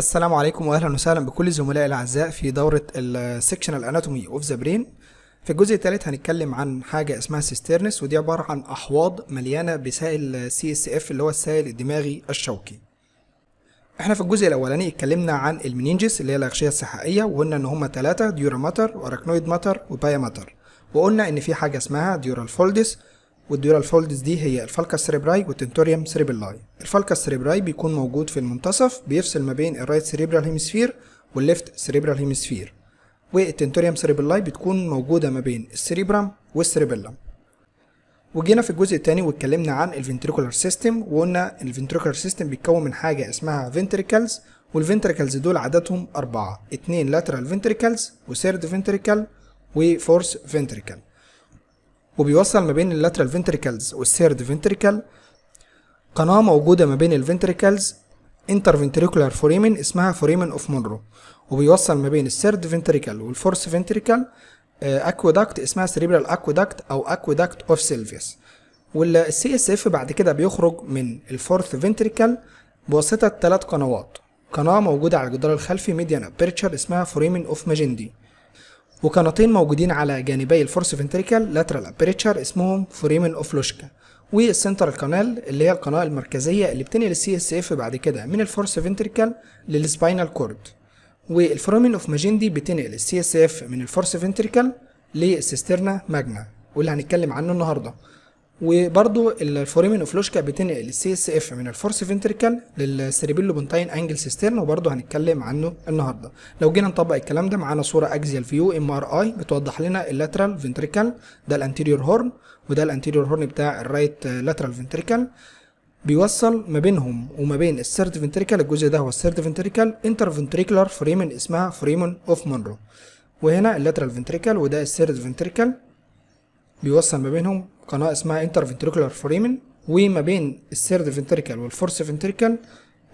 السلام عليكم واهلا وسهلا بكل الزملاء الاعزاء في دوره السكشنال اناتومي اوف ذا برين في الجزء الثالث هنتكلم عن حاجه اسمها سيسترنس ودي عباره عن احواض مليانه بسائل سي اس اف اللي هو السائل الدماغي الشوكي احنا في الجزء الاولاني اتكلمنا عن المنينجس اللي هي الاغشيه السحائيه وقلنا ان هما ثلاثه ديورا ماتر واراكنويد ماتر وبايا ماتر وقلنا ان في حاجه اسمها ديورال فولدس والديورال فولدز دي هي الفالكا سريبراي والتنتوريوم سريبلاي الفالكا سريبراي بيكون موجود في المنتصف بيفصل ما بين الرايت سريبرال هيمسفير والليفت سريبرال هيمسفير والتنتوريوم سريبلاي بتكون موجودة ما بين السريبرام والسريبلم وجينا في الجزء الثاني واتكلمنا عن الفنتريكولار سيستم وقلنا الفنتريكولار سيستم بيتكون من حاجة اسمها فنتريكلز والفنتريكلز دول عددهم أربعة اتنين لاترال فنتريكلز وثيرد فنتريكل وفورس فنتريكل وبيوصل ما بين اللاترال فينتريكلز والسيرد فينتريكل قناة موجودة ما بين الفينتريكلز انتر فينتريكولار فوريمن اسمها فوريمن اوف مونرو وبيوصل ما بين السيرد فينتريكل والفورس فينتريكل اكوادكت آه، اسمها سريبرال اكوادكت او اكوادكت اوف سيلفيس والسي اس اف بعد كده بيخرج من الفورث فينتريكل بواسطة ثلاث قنوات قناة موجودة على الجدار الخلفي ميديان ابيرتشر اسمها فوريمن اوف ماجندي وقناتين موجودين على جانبي الفورس فنتريكال لاترال ابريتشر اسمهم فوريمن لوشكا والسنترال كانال اللي هي القناه المركزيه اللي بتنقل السي اس اف بعد كده من الفورس فنتريكال للسباينال كورد والفورامين اوف ماجندي بتنقل السي اس اف من الفورس فنتريكال للسيسترنا ماجنا واللي هنتكلم عنه النهارده وبرضو اوف اوفلوشكا بتنقل السي اس اف من الفورس فينتريكال للسيربيلو بونتاين انجل سيسترن وبرده هنتكلم عنه النهارده لو جينا نطبق الكلام ده معانا صوره اكزيال فيو ام ار اي بتوضح لنا اللاترال فينتريكال ده الانتيريور هورن وده الانتيريور هورن بتاع الرايت لاترال فينتريكال بيوصل ما بينهم وما بين السيرت فينتريكال الجزء ده هو السيرت فينتريكال انتر فينتريكولار فريمن اسمها فريمن اوف مونرو وهنا اللاترال فينتريكال وده السيرت فينتريكال بيوصل ما بينهم قناه اسمها انتر فنتريكولار فريمن وما بين الثيرد فنتريكال والفورس فنتريكال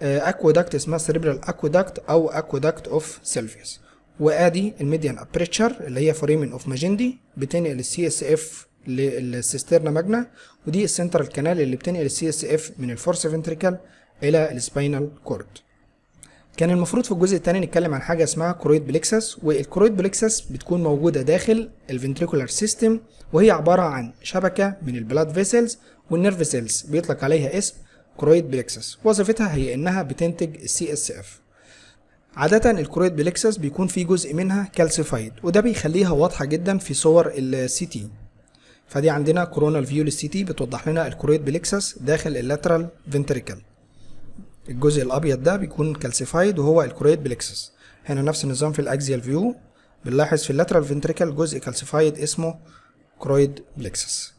اكوداكت اسمها سيريبرال اكوداكت او اكوداكت اوف سيلفيوس وادي الميديان ابريتشر اللي هي فريمن اوف ماجندي بتنقل السي اس اف للسيسترنا ماجنا ودي السنترال كانال اللي بتنقل السي اس اف من الفورس فنتريكال الى السباينال كورد كان المفروض في الجزء الثاني نتكلم عن حاجه اسمها كرويد بليكسس والكرويد بليكسس بتكون موجوده داخل الفنتريكولار سيستم وهي عباره عن شبكه من البلاد فيسلز والنيرف سيلز بيطلق عليها اسم كرويد بليكسس وظيفتها هي انها بتنتج السي اس اف عادة الكرويد بليكسس بيكون في جزء منها كالسيفايد وده بيخليها واضحة جدا في صور السي تي فدي عندنا كورونال فيو للسي تي بتوضح لنا الكرويد بليكسس داخل اللاترال فنتريكل الجزء الابيض ده بيكون كالسيفايد وهو الكوريت بليكسس هنا نفس النظام في الاكزيال فيو بنلاحظ في اللاترال فنتريكل جزء كالسيفايد اسمه كرويد بليكسس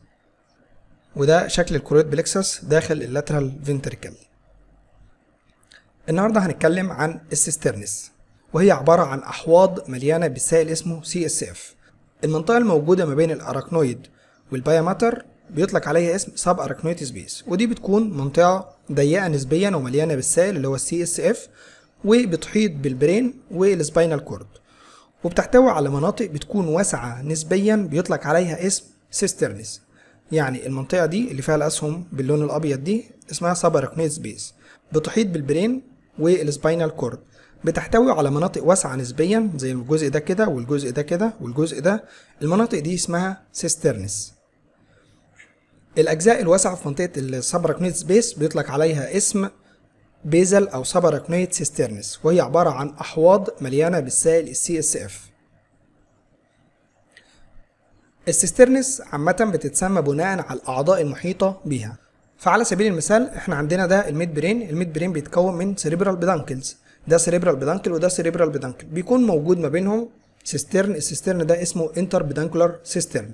وده شكل الكرويد بليكسس داخل اللاترال فنتريكل النهارده هنتكلم عن السيسترنس وهي عبارة عن أحواض مليانة بسائل اسمه سي اس اف المنطقة الموجودة ما بين الأراكنويد ماتر بيطلق عليها اسم سب اركنويد سبيس ودي بتكون منطقه ضيقه نسبيا ومليانه بالسائل اللي هو السي اس اف وبتحيط بالبرين والسباينال كورد وبتحتوي على مناطق بتكون واسعه نسبيا بيطلق عليها اسم سيسترنس يعني المنطقه دي اللي فيها الاسهم باللون الابيض دي اسمها سب اركنويد سبيس بتحيط بالبرين والسباينال كورد بتحتوي على مناطق واسعة نسبيا زي الجزء ده كده والجزء ده كده والجزء ده المناطق دي اسمها سيسترنس الاجزاء الواسعه في منطقه السبركنيت سبيس بيطلق عليها اسم بيزل او سبركنيت سيسترنس وهي عباره عن احواض مليانه بالسائل السي اس اف السيسترنس عامه بتتسمى بناء على الاعضاء المحيطه بها فعلى سبيل المثال احنا عندنا ده الميد برين الميد برين بيتكون من سيريبرال بيدانكلز ده سيريبرال بيدانكل وده سيريبرال بيدانكل بيكون موجود ما بينهم سيسترن السيسترن ده اسمه انتر بيدانكولار سيسترن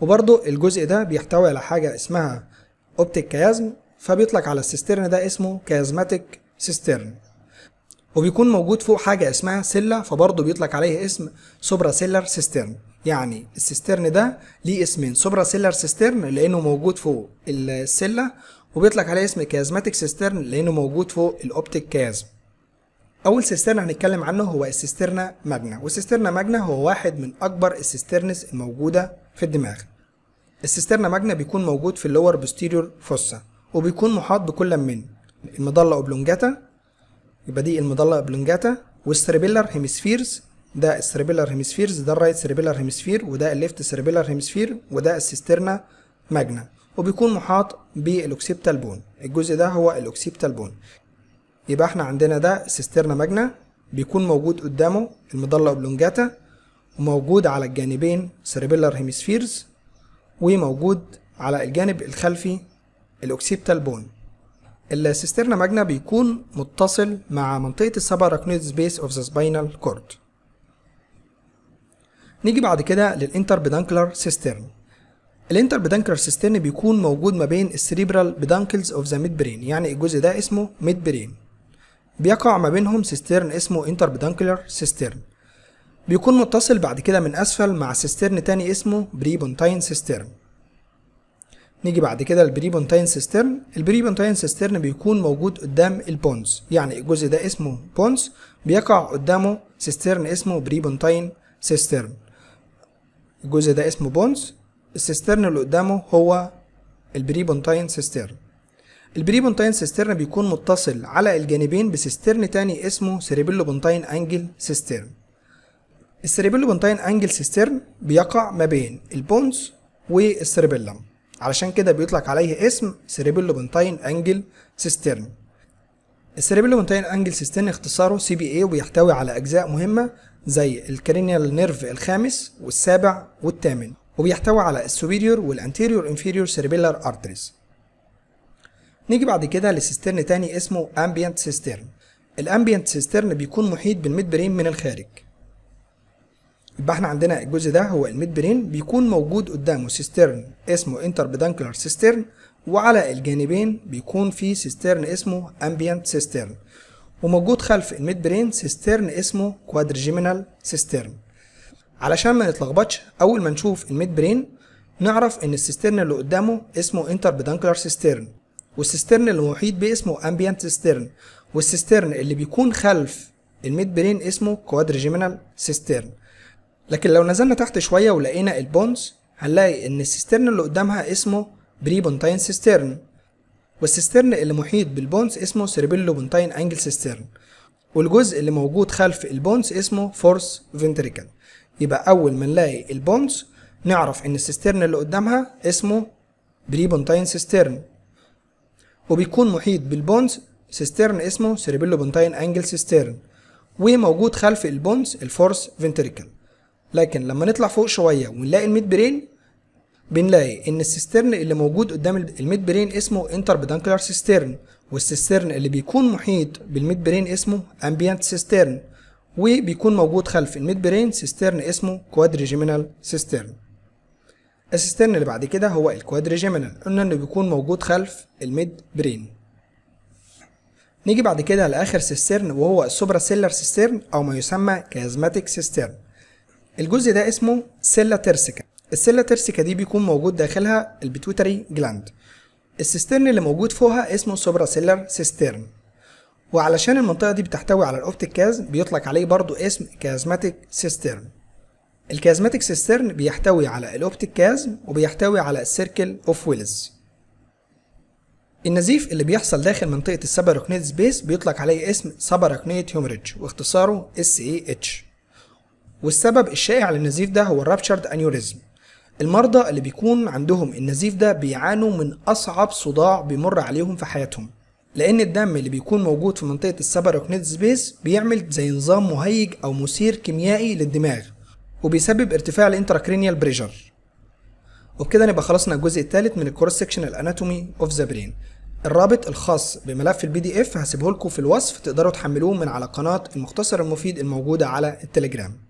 وبرضو الجزء ده بيحتوي على حاجة اسمها اوبتيك كيازم فبيطلق على السيسترن ده اسمه كيازماتيك سيسترن وبيكون موجود فوق حاجة اسمها سلة فبرضه بيطلق عليه اسم سوبرا سيلر سيسترن يعني السيسترن ده ليه اسمين سوبرا سيلر سيسترن لأنه موجود فوق السلة وبيطلق عليه اسم كيازماتيك سيسترن لأنه موجود فوق الأوبتيك كيازم اول سيسترنا هنتكلم عنه هو السيسترنا ماجنا والسيسترنا ماجنا هو واحد من اكبر السيسترنس الموجوده في الدماغ السيسترنا ماجنا بيكون موجود في اللور بوستيريور فوسا وبيكون محاط بكل من المضله اوبلونجاتا يبقى دي المضله اوبلونجاتا والسربيلر هيمسفيرز ده السربيلر هيمسفيرز ده الرايت سربيلر هيمسفير وده الليفت سربيلر هيمسفير وده السيسترنا ماجنا وبيكون محاط بالاوكسيبتال بون الجزء ده هو الاوكسيبتال بون يبقى احنا عندنا ده سيسترنا ماجنا بيكون موجود قدامه المضلة اوبلونجاتا وموجود على الجانبين سيربيلر هيمسفيرز وموجود على الجانب الخلفي الاوكسيبتال بون السيسترنا ماجنا بيكون متصل مع منطقة السباراكنويد سبيس اوف ذا سباينال كورد نيجي بعد كده للانتر بيدانكلر سيسترن الانتر بيدانكلر سيسترن بيكون موجود ما بين السريبرال بيدانكلز اوف ذا ميد برين يعني الجزء ده اسمه ميد برين بيقع ما بينهم سيسترن اسمه انتر سيسترن بيكون متصل بعد كده من أسفل مع سيسترن تاني اسمه بريبونتاين سيسترن نيجي بعد كده البريبونتاين سيسترن البريبونتاين سيسترن بيكون موجود قدام البونز يعني الجزء ده اسمه بونز بيقع قدامه سيسترن اسمه بريبونتاين سيسترن الجزء ده اسمه بونز السيسترن اللي قدامه هو البريبونتاين سيسترن البري بونتاين سيسترن بيكون متصل على الجانبين بسيسترن تاني اسمه سيريبيلو بونتاين انجل سيسترن السيريبيلو بونتاين انجل سيسترن بيقع ما بين البونز والسيريبيلم علشان كده بيطلق عليه اسم سيريبيلو بونتاين انجل سيسترن السيريبيلو بونتاين انجل سيسترن اختصاره سي بي اي وبيحتوي على اجزاء مهمه زي الكرينيال نيرف الخامس والسابع والثامن وبيحتوي على السوبيريور والانتيريور انفيريور سيريبيلار ارتريز نيجي بعد كده لسيسترن تاني اسمه ambient cistern الامبيانت سيسترن بيكون محيط بالميد برين من الخارج يبقى احنا عندنا الجزء ده هو الميد برين بيكون موجود قدامه سيسترن اسمه انتر بيدانكلر سيسترن وعلى الجانبين بيكون في سيسترن اسمه امبيانت سيسترن وموجود خلف الميد برين سيسترن اسمه كوادرجيمينال سيسترن علشان ما نتلخبطش اول ما نشوف الميد برين نعرف ان السيسترن اللي قدامه اسمه انتر بيدانكلر سيسترن والسيسترن المحيط بيه اسمه امبيانت سيسترن والسيسترن اللي بيكون خلف الميد برين اسمه كوادريجيمينال سيسترن لكن لو نزلنا تحت شويه ولقينا البونز هنلاقي ان السيسترن اللي قدامها اسمه بري بونتاين سيسترن والسيسترن اللي محيط بالبونز اسمه سيربيلو بونتاين انجل سيسترن والجزء اللي موجود خلف البونز اسمه فورس فنتريكل يبقى اول ما نلاقي البونز نعرف ان السيسترن اللي قدامها اسمه بري بونتاين سيسترن وبيكون محيط بالبونز سيسترن اسمه سيريبيلو بونتاين انجل سيسترن وموجود خلف البونز الفورس فنتريكل لكن لما نطلع فوق شويه ونلاقي الميد برين بنلاقي ان السيسترن اللي موجود قدام الميد برين اسمه انتر بدانكلر سيسترن والسيسترن اللي بيكون محيط بالميد برين اسمه امبيانت سيسترن وبيكون موجود خلف الميد برين سيسترن اسمه كوادريجيمينال سيسترن السيسترن اللي بعد كده هو الكوادريجيمينال قلنا انه بيكون موجود خلف الميد برين نيجي بعد كده لاخر سيسترن وهو السوبرا سيلر سيسترن او ما يسمى كازماتيك سيسترن الجزء ده اسمه سيلا ترسيكا السيلا ترسيكا دي بيكون موجود داخلها البيتوتري جلاند السيسترن اللي موجود فوقها اسمه سوبرا سيلر سيسترن وعلشان المنطقة دي بتحتوي على الأوبتيك كاز بيطلق عليه برضو اسم كازماتيك سيسترن الكازماتيك سيسترن بيحتوي على الاوبتيك كازم وبيحتوي على السيركل اوف ويلز النزيف اللي بيحصل داخل منطقة السباركنيت سبيس بيطلق عليه اسم سباركنيت هيموريدج واختصاره اتش والسبب الشائع للنزيف ده هو الرابتشرد انيوريزم المرضى اللي بيكون عندهم النزيف ده بيعانوا من أصعب صداع بيمر عليهم في حياتهم لأن الدم اللي بيكون موجود في منطقة السباركنيت سبيس بيعمل زي نظام مهيج أو مثير كيميائي للدماغ وبيسبب ارتفاع الانتراكرينيال بريشر وبكده نبقى خلصنا الجزء الثالث من الكروس سكشن الاناتومي اوف ذا برين الرابط الخاص بملف البي دي اف هسيبه لكم في الوصف تقدروا تحملوه من على قناه المختصر المفيد الموجوده على التليجرام